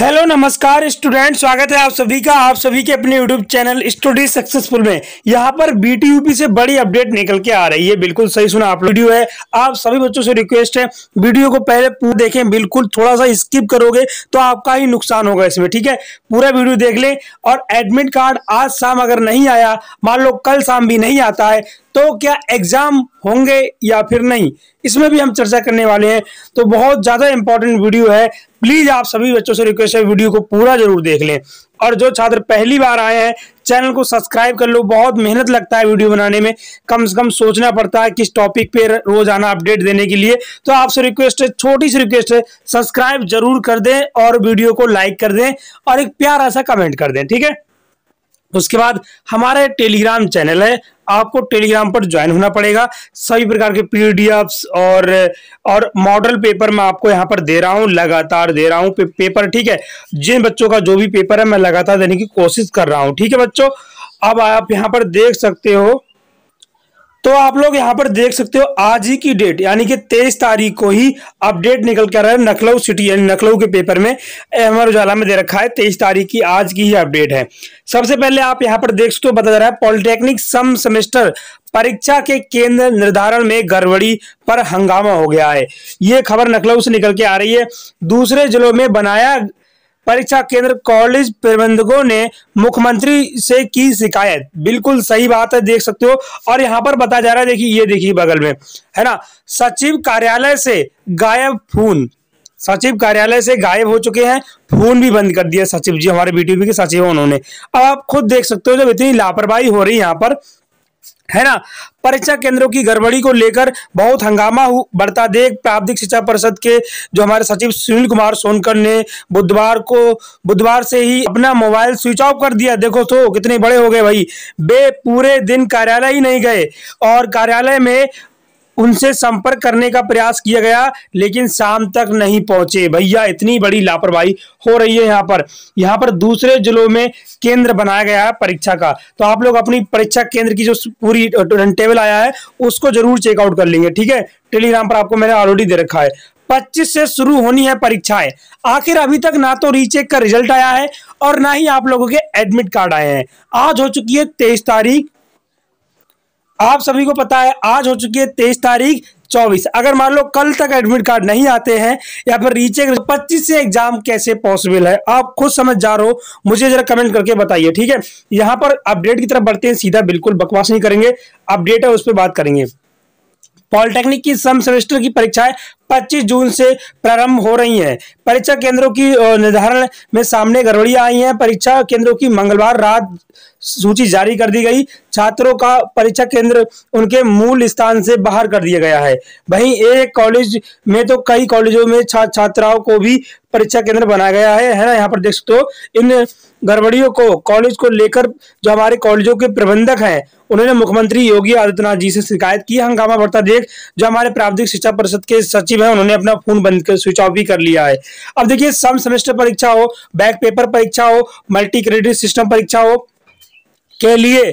hello नमस्कार student स्वागत है आप सभी का आप सभी के अपने यूट्यूब चैनल स्टडी सक्सेसफुल में यहाँ पर बीटीयूपी से बड़ी अपडेट निकल के आ रही है बिल्कुल सही सुना आप वीडियो है आप सभी बच्चों से रिक्वेस्ट है वीडियो को पहले पूरा देखें बिल्कुल थोड़ा सा स्किप करोगे तो आपका ही नुकसान होगा इसमें ठीक है पूरा वीडियो देख लें और एडमिट कार्ड आज शाम अगर नहीं आया मान लो कल शाम भी नहीं आता है तो क्या एग्ज़ाम होंगे या फिर नहीं इसमें भी हम चर्चा करने वाले हैं तो बहुत ज़्यादा इंपॉर्टेंट वीडियो है प्लीज़ आप सभी बच्चों से रिक्वेस्ट है वीडियो को पूरा जरूर देख लें और जो छात्र पहली बार आए हैं चैनल को सब्सक्राइब कर लो बहुत मेहनत लगता है वीडियो बनाने में कम से कम सोचना पड़ता है किस टॉपिक पे आना अपडेट देने के लिए तो आपसे रिक्वेस्ट है छोटी सी रिक्वेस्ट है सब्सक्राइब जरूर कर दें और वीडियो को लाइक कर दें और एक प्यारा सा कमेंट कर दें ठीक है उसके बाद हमारा टेलीग्राम चैनल है आपको टेलीग्राम पर ज्वाइन होना पड़ेगा सभी प्रकार के पी और और मॉडल पेपर मैं आपको यहाँ पर दे रहा हूँ लगातार दे रहा हूँ पे, पेपर ठीक है जिन बच्चों का जो भी पेपर है मैं लगातार देने की कोशिश कर रहा हूँ ठीक है बच्चों अब आप यहाँ पर देख सकते हो तो आप लोग यहाँ पर देख सकते हो आज ही की डेट यानी कि तेईस तारीख को ही अपडेट निकल कर रहा है नखलऊ सिटी यानी नखलऊ के पेपर में अमर उजाला में दे रखा है तेईस तारीख की आज की ही अपडेट है सबसे पहले आप यहाँ पर देख सकते हो बता जा रहा है पॉलिटेक्निक सम सेमेस्टर परीक्षा के केंद्र निर्धारण में गड़बड़ी पर हंगामा हो गया है ये खबर नखलऊ से निकल के आ रही है दूसरे जिलों में बनाया परीक्षा केंद्र कॉलेज प्रबंधकों ने मुख्यमंत्री से की शिकायत बिल्कुल सही बात है देख सकते हो और यहाँ पर बताया जा रहा है देखिए ये देखिए बगल में है ना सचिव कार्यालय से गायब फोन सचिव कार्यालय से गायब हो चुके हैं फोन भी बंद कर दिया सचिव जी हमारे बीटीपी के सचिव उन्होंने अब आप खुद देख सकते हो जब इतनी लापरवाही हो रही है यहाँ पर है ना परीक्षा केंद्रों की गड़बड़ी को लेकर बहुत हंगामा बढ़ता देख प्राथमिक शिक्षा परिषद के जो हमारे सचिव सुनील कुमार सोनकर ने बुधवार को बुधवार से ही अपना मोबाइल स्विच ऑफ कर दिया देखो तो कितने बड़े हो गए भाई वे पूरे दिन कार्यालय ही नहीं गए और कार्यालय में उनसे संपर्क करने का प्रयास किया गया लेकिन शाम तक नहीं पहुंचे भैया इतनी बड़ी लापरवाही हो रही है यहाँ पर यहाँ पर दूसरे जिलों में केंद्र बनाया गया है परीक्षा का तो आप लोग अपनी परीक्षा केंद्र की जो पूरी टेबल आया है उसको जरूर चेकआउट कर लेंगे ठीक है टेलीग्राम पर आपको मैंने ऑलरेडी दे रखा है 25 से शुरू होनी है परीक्षाएं आखिर अभी तक ना तो रीचेक का रिजल्ट आया है और ना ही आप लोगों के एडमिट कार्ड आए हैं आज हो चुकी है तेईस तारीख आप सभी को पता है आज हो चुकी है तेईस तारीख चौबीस अगर मान लो कल तक एडमिट कार्ड नहीं आते हैं या फिर रीचेक पच्चीस से एग्जाम कैसे पॉसिबल है आप खुद समझ जा रहे हो मुझे जरा कमेंट करके बताइए ठीक है यहां पर अपडेट की तरफ बढ़ते हैं सीधा बिल्कुल बकवास नहीं करेंगे अपडेट है उस पर बात करेंगे पॉलिटेक्निक की सम सेमेस्टर की परीक्षाएं 25 जून से प्रारंभ हो रही हैं परीक्षा केंद्रों की निर्धारण में सामने गड़बड़ियां आई हैं परीक्षा केंद्रों की मंगलवार रात सूची जारी कर दी गई छात्रों का परीक्षा केंद्र उनके मूल स्थान से बाहर कर दिया गया है वहीं एक कॉलेज में तो कई कॉलेजों में छात्र छात्राओं को भी परीक्षा केंद्र बनाया गया है है ना यहाँ पर देख सकते हो इन गड़बड़ियों को कॉलेज को लेकर जो हमारे कॉलेजों के प्रबंधक हैं उन्होंने मुख्यमंत्री योगी आदित्यनाथ जी से शिकायत की हंगामा बढ़ता देख जो हमारे प्रावधिक शिक्षा परिषद के सचिव हैं उन्होंने अपना फोन बंद कर स्विच ऑफ भी कर लिया है अब देखिए सम सेमेस्टर परीक्षा हो बैक पेपर परीक्षा हो मल्टी क्रेडिट सिस्टम परीक्षा हो के लिए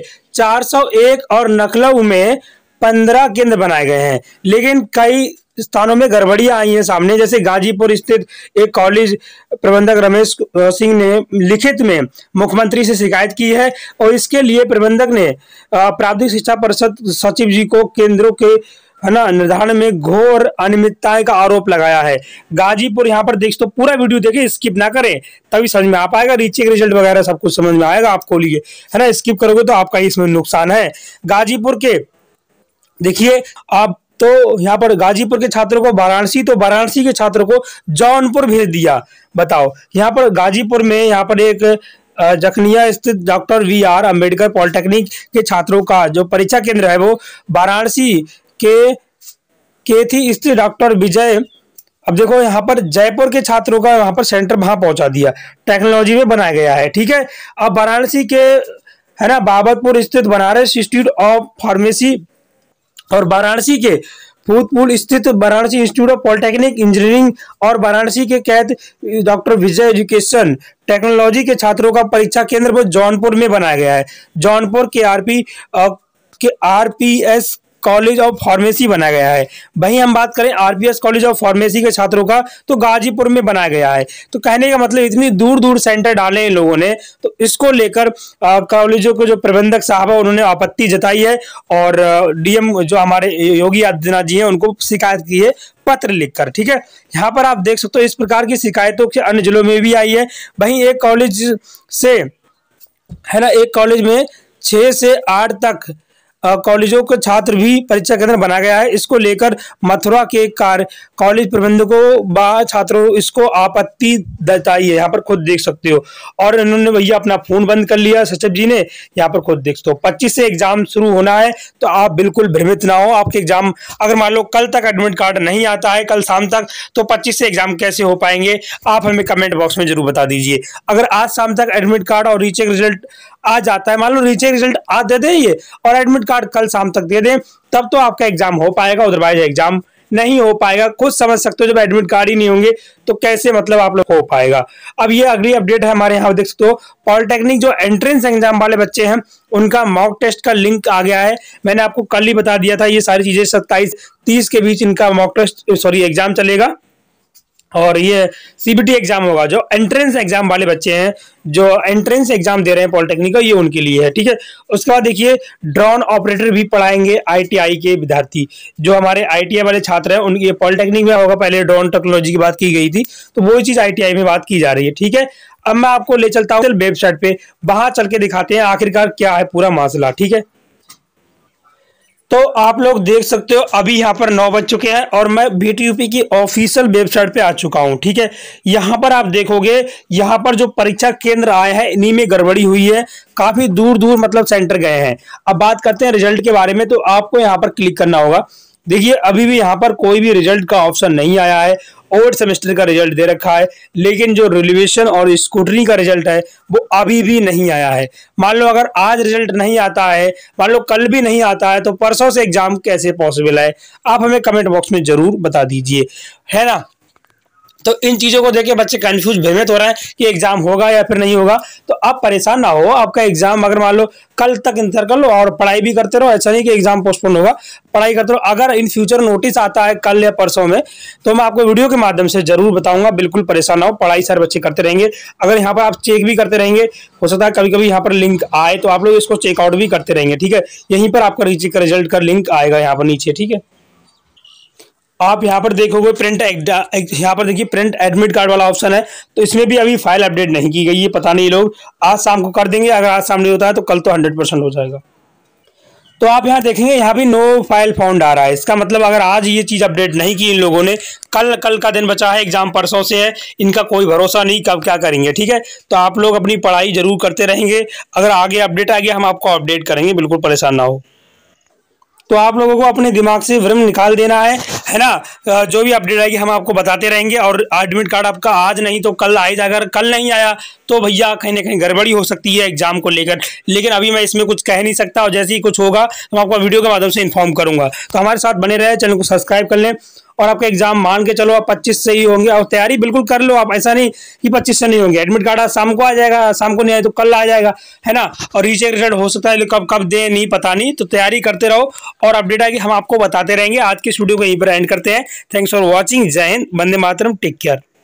एक और नकलव में पंद्रह केंद्र बनाए गए हैं लेकिन कई स्थानों में गड़बड़ियां आई हैं सामने जैसे गाजीपुर स्थित एक कॉलेज प्रबंधक रमेश सिंह ने लिखित में मुख्यमंत्री से शिकायत की है और इसके लिए प्रबंधक ने प्राथमिक शिक्षा परिषद सचिव जी को केंद्रों के है ना निर्धारण में घोर अनियमितता का आरोप लगाया है गाजीपुर यहाँ पर देख तो पूरा वीडियो देखे स्किप ना करें तभी समझ में आ पाएगा रीचिंग रिजल्ट वगैरह सब कुछ समझ में आएगा आपको लिए है ना स्किप करोगे तो आपका इसमें नुकसान है गाजीपुर के देखिए आप तो यहाँ पर गाजीपुर के छात्रों को वाराणसी तो वाराणसी के छात्रों को जौनपुर भेज दिया बताओ यहाँ पर गाजीपुर में यहाँ पर एक जखनिया स्थित doctor V R Ambedkar polytechnic के छात्रों का जो परीक्षा केंद्र है वो वाराणसी के थी स्थित डॉक्टर विजय अब देखो यहाँ पर जयपुर के छात्रों का यहाँ पर सेंटर वहां पहुंचा दिया टेक्नोलॉजी में बनाया गया है ठीक है अब वाराणसी के है ना बाबतपुर स्थित बनारस इंस्टीट्यूट ऑफ फार्मेसी और वाराणसी के भूतपूल स्थित Varanasi institute of polytechnic engineering और वाराणसी के कैद डॉक्टर विजय एजुकेशन टेक्नोलॉजी के छात्रों का परीक्षा केंद्र जौनपुर में बनाया गया है जौनपुर के आरपी के आरपीएस कॉलेज ऑफ फार्मेसी बनाया गया है वहीं हम बात करें आरपीएस कॉलेज ऑफ फार्मेसी के छात्रों का तो गाजीपुर में बनाया गया है तो कहने का मतलब इतनी दूर दूर सेंटर डाले हैं लोगों ने तो इसको लेकर कॉलेजों के जो प्रबंधक साहब है उन्होंने आपत्ति जताई है और डीएम जो हमारे योगी आदित्यनाथ जी हैं उनको शिकायत की है पत्र लिखकर ठीक है यहाँ पर आप देख सकते हो इस प्रकार की शिकायतों के अन्य जिलों में भी आई है वहीं एक कॉलेज से है ना एक कॉलेज में छः से आठ तक कॉलेजों के छात्र भी परीक्षा केंद्र बना गया है इसको लेकर मथुरा के कार्य कॉलेज प्रबंधकों व छात्रों इसको आपत्ति दर्शाई है यहाँ पर खुद देख सकते हो और इन्होंने भैया अपना फोन बंद कर लिया सचिव जी ने यहाँ पर खुद देख सकते हो पच्चीस से एग्जाम शुरू होना है तो आप बिल्कुल भ्रमित ना हो आपके एग्जाम अगर मान लो कल तक एडमिट कार्ड नहीं आता है कल शाम तक तो पच्चीस से एग्जाम कैसे हो पाएंगे आप हमें कमेंट बॉक्स में जरूर बता दीजिए अगर आज शाम तक एडमिट कार्ड और रीचेक रिजल्ट आ जाता है मान लो नीचे रिजल्ट आज दे दे ये और एडमिट कार्ड कल शाम तक दे दें तब तो आपका एग्जाम हो पाएगा अदरवाइज एग्जाम नहीं हो पाएगा कुछ समझ सकते हो जब एडमिट कार्ड ही नहीं होंगे तो कैसे मतलब आप लोग हो पाएगा अब ये अगली अपडेट है हमारे यहाँ देख सकते हो पॉलिटेक्निक जो एंट्रेंस एग्जाम वाले बच्चे हैं उनका मॉक टेस्ट का लिंक आ गया है मैंने आपको कल ही बता दिया था ये सारी चीजें सत्ताईस तीस के बीच इनका मॉक टेस्ट सॉरी एग्जाम चलेगा और ये सीबीटी एग्जाम होगा जो एंट्रेंस एग्जाम वाले बच्चे हैं जो एंट्रेंस एग्जाम दे रहे हैं पॉलिटेक्निक का ये उनके लिए है ठीक है उसके बाद देखिए ड्रोन ऑपरेटर भी पढ़ाएंगे आईटीआई के विद्यार्थी जो हमारे आईटीआई वाले छात्र हैं उनके पॉलिटेक्निक में होगा पहले ड्रोन टेक्नोलॉजी की बात की गई थी तो वही चीज आई में बात की जा रही है ठीक है अब मैं आपको ले चलता हूँ वेबसाइट पे वहां चल के दिखाते हैं आखिरकार क्या है पूरा मासला ठीक है तो आप लोग देख सकते हो अभी यहाँ पर नौ बज चुके हैं और मैं बीटीयूपी की ऑफिशियल वेबसाइट पे आ चुका हूँ ठीक है यहाँ पर आप देखोगे यहाँ पर जो परीक्षा केंद्र आए हैं इन्हीं में गड़बड़ी हुई है काफी दूर दूर मतलब सेंटर गए हैं अब बात करते हैं रिजल्ट के बारे में तो आपको यहाँ पर क्लिक करना होगा देखिए अभी भी यहाँ पर कोई भी रिजल्ट का ऑप्शन नहीं आया है और सेमेस्टर का रिजल्ट दे रखा है लेकिन जो रिलेवेशन और स्कूटनी का रिजल्ट है वो अभी भी नहीं आया है मान लो अगर आज रिजल्ट नहीं आता है मान लो कल भी नहीं आता है तो परसों से एग्जाम कैसे पॉसिबल है आप हमें कमेंट बॉक्स में जरूर बता दीजिए है ना तो इन चीज़ों को देखे बच्चे कन्फ्यूज भ्रमित हो रहे हैं कि एग्ज़ाम होगा या फिर नहीं होगा तो आप परेशान ना हो आपका एग्ज़ाम अगर मान लो कल तक इंतजार कर लो और पढ़ाई भी करते रहो ऐसा नहीं कि एग्ज़ाम पोस्टपोन होगा पढ़ाई करते रहो अगर इन फ्यूचर नोटिस आता है कल या परसों में तो मैं आपको वीडियो के माध्यम से ज़रूर बताऊंगा बिल्कुल परेशान ना हो पढ़ाई सारे बच्चे करते रहेंगे अगर यहाँ पर आप चेक भी करते रहेंगे हो सकता है कभी कभी यहाँ पर लिंक आए तो आप लोग इसको चेकआउट भी करते रहेंगे ठीक है यहीं पर आपका रीचिक का रिजल्ट का लिंक आएगा यहाँ पर नीचे ठीक है आप यहाँ पर देखोगे प्रिंट यहाँ पर देखिए प्रिंट एडमिट कार्ड वाला ऑप्शन है तो इसमें भी अभी फाइल अपडेट नहीं की गई है पता नहीं लोग आज शाम को कर देंगे अगर आज शाम नहीं होता है तो कल तो हंड्रेड परसेंट हो जाएगा तो आप यहाँ देखेंगे यहाँ भी नो फाइल फाउंड आ रहा है इसका मतलब अगर आज ये चीज़ अपडेट नहीं की इन लोगों ने कल कल का दिन बचा है एग्जाम परसों से है इनका कोई भरोसा नहीं कब क्या करेंगे ठीक है तो आप लोग अपनी पढ़ाई जरूर करते रहेंगे अगर आगे अपडेट आ गया हम आपको अपडेट करेंगे बिल्कुल परेशान ना हो तो आप लोगों को अपने दिमाग से भ्रम निकाल देना है है ना जो भी अपडेट आएगी हम आपको बताते रहेंगे और एडमिट कार्ड आपका आज नहीं तो कल आएगा अगर कल नहीं आया तो भैया कहीं ना कहीं गड़बड़ी हो सकती है एग्जाम को लेकर लेकिन अभी मैं इसमें कुछ कह नहीं सकता और जैसे ही कुछ होगा हम आपको वीडियो के माध्यम से इन्फॉर्म करूंगा तो हमारे साथ बने रहे चैनल को सब्सक्राइब कर लें और आपका एग्जाम मान के चलो आप पच्चीस से ही होंगे और तैयारी बिल्कुल कर लो आप ऐसा नहीं कि पच्चीस से नहीं होंगे एडमिट कार्ड आज शाम को आ जाएगा शाम को नहीं आए तो कल आ जाएगा है ना और रिचेक रिजल्ट हो सकता है कब कब दे नहीं पता नहीं तो तैयारी करते रहो और अपडेट आएगी हम आपको बताते रहेंगे आज की स्टूडियो को यहीं पर एंड करते हैं थैंक्स फॉर वॉचिंग जय हिंद बंदे मातरम टेक केयर